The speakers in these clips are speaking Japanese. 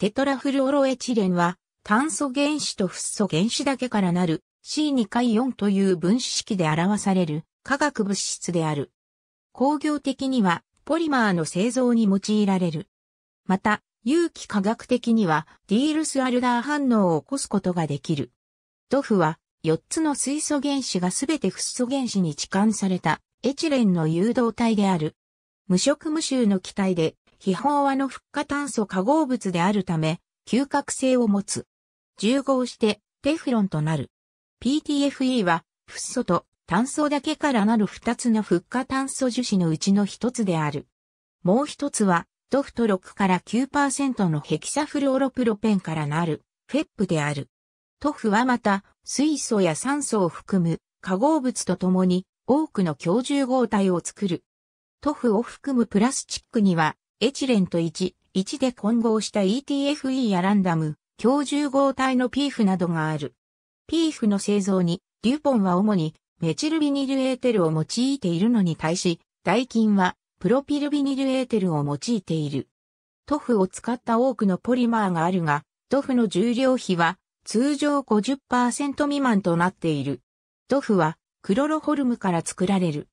テトラフルオロエチレンは、炭素原子とフッ素原子だけからなる C2 回4という分子式で表される化学物質である。工業的にはポリマーの製造に用いられる。また、有機化学的にはディールス・アルダー反応を起こすことができる。ドフは4つの水素原子がすべてフッ素原子に置換されたエチレンの誘導体である。無色無臭の気体で基本はのフッ化炭素化合物であるため、嗅覚性を持つ。重合してテフロンとなる。PTFE は、フッ素と炭素だけからなる二つのフッ化炭素樹脂のうちの一つである。もう一つは、ドフト6から9%のヘキサフルオロプロペンからなる、フェップである。トフはまた、水素や酸素を含む化合物とともに多くの強重合体を作る。トフを含むプラスチックにはエチレンと1、1で混合した ETFE やランダム、強重合体の PF などがある。PF の製造に、デュポンは主にメチルビニルエーテルを用いているのに対し、ダイキンはプロピルビニルエーテルを用いている。塗布を使った多くのポリマーがあるが、塗布の重量比は通常50%未満となっている。塗布はクロロホルムから作られる。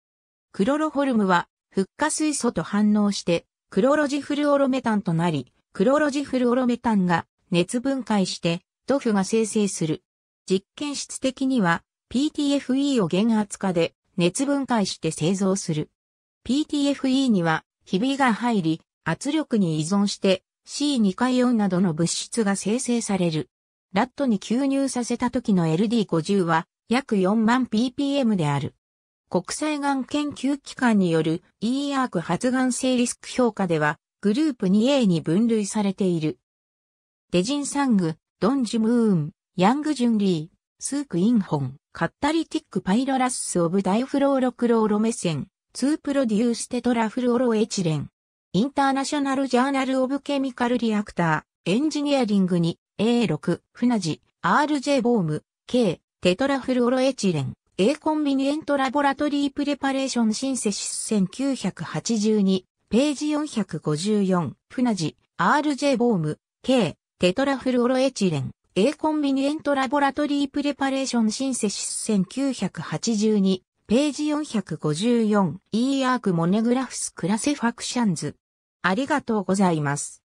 クロロホルムは、フッ化水素と反応してクロロジフルオロメタンとなり、クロロジフルオロメタンが熱分解して塗布が生成する。実験室的には PTFE を減圧化で熱分解して製造する。PTFE にはひびが入り、圧力に依存して C2 回4などの物質が生成される。ラットに吸入させた時の LD50 は約4万 ppm である。国際がん研究機関による e a r ク発がん性リスク評価では、グループ 2A に分類されている。デジンサング、ドンジムーン、ヤングジュンリー、スークインホン、カッタリティックパイロラッスオブダイフローロクローロメセン、ツープロデューステトラフルオロエチレン、インターナショナルジャーナルオブケミカルリアクター、エンジニアリングに A6、フナジ、RJ ボーム、K、テトラフルオロエチレン、A コンビニエントラボラトリープレパレーションシンセシス1982、ページ454、船地、RJ ボーム、K、テトラフルオロエチレン、A コンビニエントラボラトリープレパレーションシンセシス1982、ページ 454E アークモネグラフスクラセファクシャンズ。ありがとうございます。